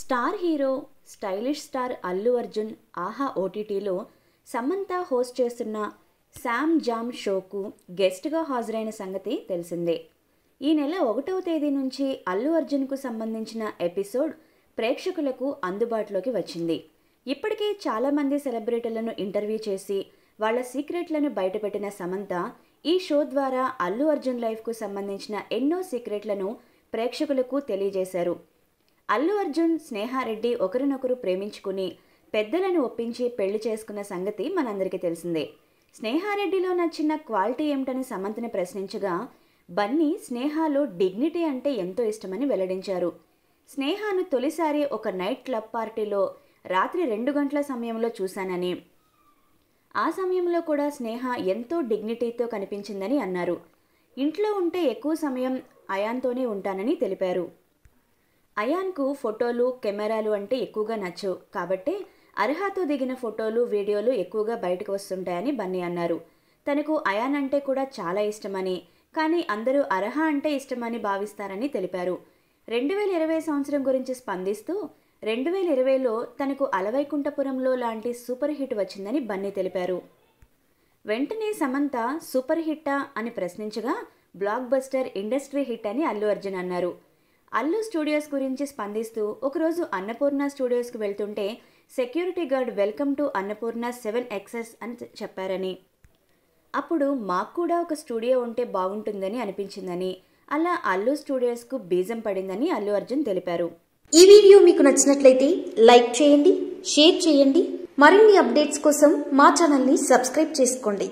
star hero stylish star Allu Arjun Aha ఓటీటీలో Samantha host చేస్తున్న Sam Jam షోకు గెస్ట్గా హాజరైన సంగతి తెలిసిందే ఈ నెల ఒకటవ తేదీ నుంచి అల్లు అర్జున్కు సంబంధించిన ఎపిసోడ్ ప్రేక్షకులకు అందుబాటులోకి వచ్చింది ఇప్పటికే చాలామంది సెలబ్రిటీలను ఇంటర్వ్యూ చేసి వాళ్ళ సీక్రెట్లను బయటపెట్టిన సమంత ఈ షో ద్వారా అల్లు అర్జున్ లైఫ్కు సంబంధించిన ఎన్నో సీక్రెట్లను ప్రేక్షకులకు తెలియజేశారు అల్లు అర్జున్ స్నేహారెడ్డి ఒకరినొకరు ప్రేమించుకుని పెద్దలను ఒప్పించి పెళ్లి చేసుకున్న సంగతి మనందరికీ తెలిసిందే స్నేహారెడ్డిలో నచ్చిన క్వాలిటీ ఏమిటని సమంతని ప్రశ్నించగా బన్నీ స్నేహాలో డిగ్నిటీ అంటే ఎంతో ఇష్టమని వెల్లడించారు స్నేహాను తొలిసారి ఒక నైట్ క్లబ్ పార్టీలో రాత్రి రెండు గంటల సమయంలో చూశానని ఆ సమయంలో కూడా స్నేహ ఎంతో డిగ్నిటీతో కనిపించిందని అన్నారు ఇంట్లో ఉంటే ఎక్కువ సమయం అయాంతోనే ఉంటానని తెలిపారు అయాన్కు ఫోటోలు కెమెరాలు అంటే ఎక్కువగా నచ్చవు కాబట్టి అర్హాతో దిగిన ఫోటోలు వీడియోలు ఎక్కువగా బయటకు వస్తుంటాయని బన్నీ అన్నారు తనకు అయాన్ అంటే కూడా చాలా ఇష్టమని కానీ అందరూ అర్హ అంటే ఇష్టమని భావిస్తారని తెలిపారు రెండు వేల ఇరవై సంవత్సరం గురించి స్పందిస్తూ రెండు వేల ఇరవైలో తనకు అలవైకుంఠపురంలో లాంటి సూపర్ హిట్ వచ్చిందని బన్నీ తెలిపారు వెంటనే సమంత సూపర్ హిట్టా అని ప్రశ్నించగా బ్లాక్ బస్టర్ ఇండస్ట్రీ హిట్ అని అల్లు అర్జున్ అన్నారు అల్లు స్టూడియోస్ గురించి స్పందిస్తూ ఒకరోజు అన్నపూర్ణ స్టూడియోస్కి వెళ్తుంటే security guard welcome to Annapurna seven acres అని చెప్పారని అప్పుడు మాకు కూడా ఒక స్టూడియో ఉంటే బాగుంటుందని అనిపించిందని అలా అల్లు స్టూడియోస్కు బీజం పడిందని అల్లు అర్జున్ తెలిపారు ఈ వీడియో మీకు నచ్చినట్లయితే లైక్ చేయండి షేర్ చేయండి మరిన్ని అప్డేట్స్ కోసం మా ఛానల్ని సబ్స్క్రైబ్ చేసుకోండి